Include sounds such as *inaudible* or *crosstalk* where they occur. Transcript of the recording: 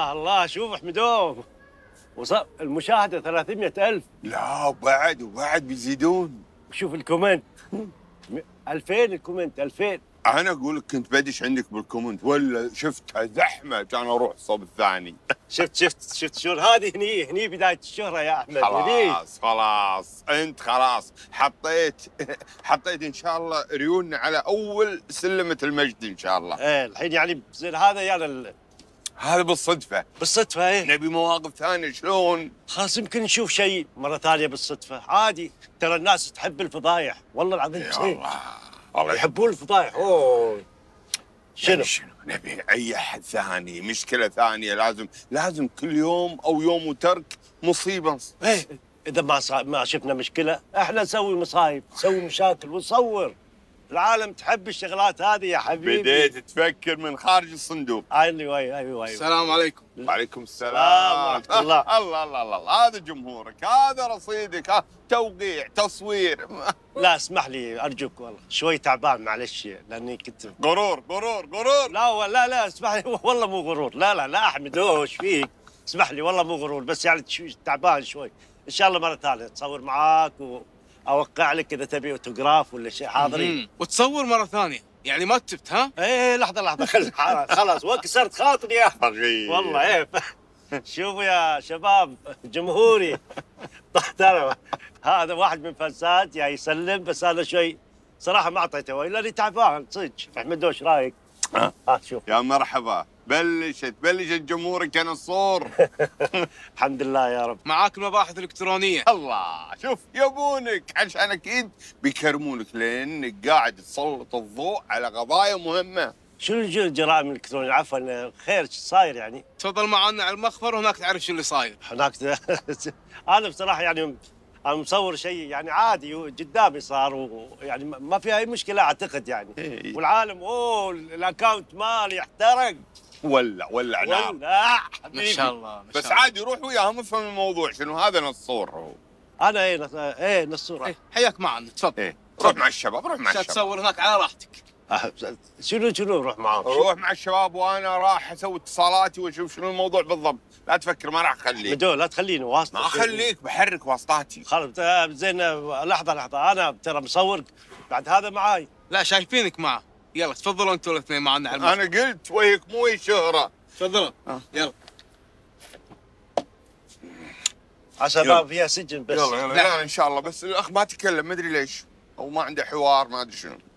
الله شوف حمدوم وصل المشاهدة 300 ألف لا وبعد وبعد بيزيدون شوف الكومنت 2000 الكومنت 2000 أنا أقول لك كنت بدش عندك بالكومنت ولا شفتها زحمة كان أروح صوب الثاني شفت شفت شفت شو هذه هني هني بداية الشهرة يا أحمد خلاص هني. خلاص أنت خلاص حطيت حطيت إن شاء الله ريوننا على أول سلمة المجد إن شاء الله إيه الحين يعني بصير هذا يعني هذا بالصدفة بالصدفة ايه نبي مواقف ثانية شلون؟ خلاص يمكن نشوف شيء مرة ثانية بالصدفة عادي ترى الناس تحب الفضايح والله العظيم إيه؟ الله الله يحبون الفضايح اوه شنو؟ يعني شنو؟ نبي اي احد ثاني مشكله ثانيه لازم لازم كل يوم او يوم وترك مصيبه ايه اذا ما ما شفنا مشكله احنا نسوي مصايب نسوي مشاكل ونصور العالم تحب الشغلات هذه يا حبيبي بديت تفكر من خارج الصندوق ايوه ايوه ايوه السلام عليكم وعليكم السلام ورحمه *laughs* الله الله الله الله هذا جمهورك هذا رصيدك ها توقيع تصوير *laughs* لا اسمح لي ارجوك والله شوي تعبان معلش لاني كنت غرور غرور غرور لا لا لا اسمح لي *laughs* والله مو غرور لا لا لا احمد وش فيك اسمح لي والله مو غرور بس يعني تعبان شوي ان شاء الله مره ثانيه تصور معاك و... اوقع لك اذا تبي اوتوغراف ولا شيء حاضرين وتصور مره ثانيه يعني ما تبت ها؟ ايه لحظه لحظه خلاص وكسرت خاطري يا حبيبي والله عيب إيه. *laughs* شوفوا يا شباب جمهوري *laughs* طيب، ترى هذا واحد من فساد يعني يسلم بس هذا شوي صراحه ما اعطيته الا تعبان صدق احمد دوش رايك؟ ها آه. آه، شوف يا مرحبا بلشت بلشت جمهورك كان الصور *laughs* الحمد لله يا رب معاك المباحث الالكترونيه الله شوف يبونك عشان اكيد بيكرمونك لانك قاعد تسلط الضوء على قضايا مهمه شنو الجرائم الالكترونيه عفوا خير شو صاير يعني؟ تفضل معنا على المخفر وهناك تعرف شو اللي صاير هناك *laughs* انا بصراحه يعني انا مصور شيء يعني عادي قدامي صار ويعني ما في اي مشكله اعتقد يعني إيه، إيه. والعالم اوه الاكونت مالي احترق ولع ولع نعم ما شاء الله ما شاء بس عادي روح وياهم افهم الموضوع شنو هذا نصور هو انا ايه ايه نصور إيه. حياك معنا تفضل إيه. روح مع الشباب روح مع الشباب تصور هناك على راحتك أه، شنو شنو روح معاهم؟ روح مع الشباب وانا راح اسوي اتصالاتي واشوف شنو الموضوع بالضبط، لا تفكر ما راح اخليك. بدون لا تخليني واسطه. ما اخليك بحرك واسطاتي. خلاص آه، زين آه، لحظه لحظه انا ترى مصورك بعد هذا معاي. لا شايفينك معه، يلا تفضلوا انتوا الاثنين معنا على المشكلة. انا قلت وجهك مو وجه شهره. تفضلوا آه. يلا. عسى ما فيها سجن بس. يلا يلا, يلا, نعم. يلا ان شاء الله بس الاخ ما تكلم ما ادري ليش او ما عنده حوار ما ادري شنو.